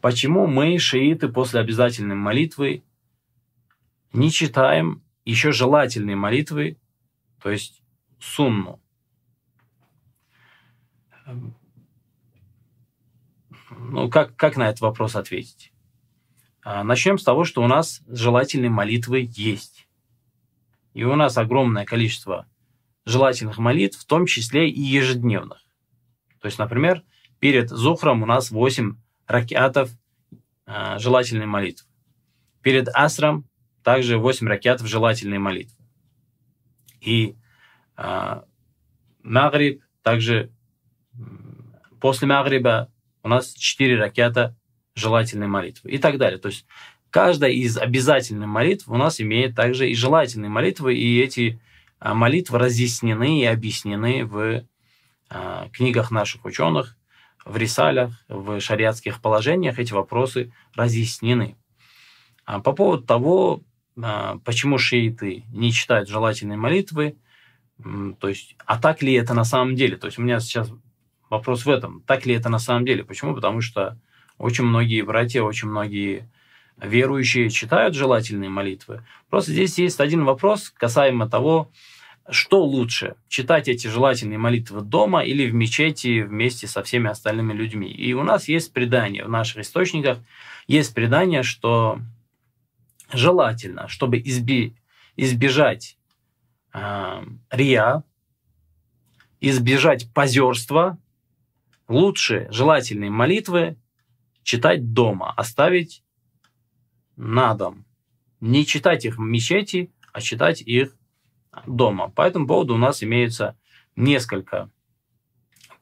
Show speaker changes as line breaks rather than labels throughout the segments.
Почему мы, шииты, после обязательной молитвы не читаем еще желательные молитвы, то есть сунну? Ну, как, как на этот вопрос ответить? А, начнем с того, что у нас желательные молитвы есть. И у нас огромное количество желательных молитв, в том числе и ежедневных. То есть, например, перед Зухром у нас 8 ракетов э, а, желательной молитвы. Перед асром также 8 ракетов желательной молитвы. И э, Магриб также после Магриба у нас 4 ракета желательной молитвы и так далее. То есть каждая из обязательных молитв у нас имеет также и желательные молитвы, и эти а, молитвы разъяснены и объяснены в книгах наших ученых – в рисалях, в шариатских положениях эти вопросы разъяснены. А по поводу того, а, почему шииты не читают желательные молитвы, то есть, а так ли это на самом деле? То есть у меня сейчас вопрос в этом, так ли это на самом деле? Почему? Потому что очень многие братья, очень многие верующие читают желательные молитвы. Просто здесь есть один вопрос касаемо того, что лучше, читать эти желательные молитвы дома или в мечети вместе со всеми остальными людьми? И у нас есть предание, в наших источниках есть предание, что желательно, чтобы изби избежать э, рия, избежать позерства, лучше желательные молитвы читать дома, оставить на дом. Не читать их в мечети, а читать их дома. По этому поводу у нас имеются несколько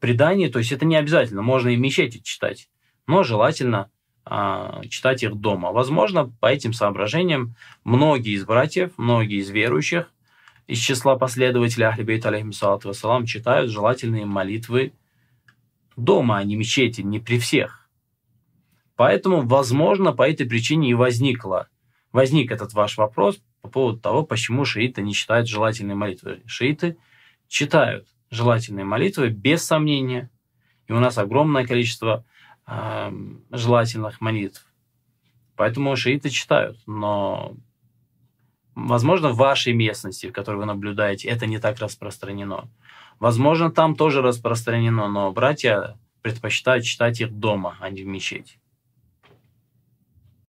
преданий, то есть это не обязательно, можно и мечети читать, но желательно а, читать их дома. Возможно, по этим соображениям многие из братьев, многие из верующих из числа последователей Ахлибейт, алейхиссалату вассалам, читают желательные молитвы дома, а не мечети, не при всех. Поэтому, возможно, по этой причине и возникло, возник этот ваш вопрос, по поводу того, почему шииты не читают желательные молитвы. Шииты читают желательные молитвы без сомнения, и у нас огромное количество э, желательных молитв. Поэтому шииты читают, но, возможно, в вашей местности, в которой вы наблюдаете, это не так распространено. Возможно, там тоже распространено, но братья предпочитают читать их дома, а не в мечети.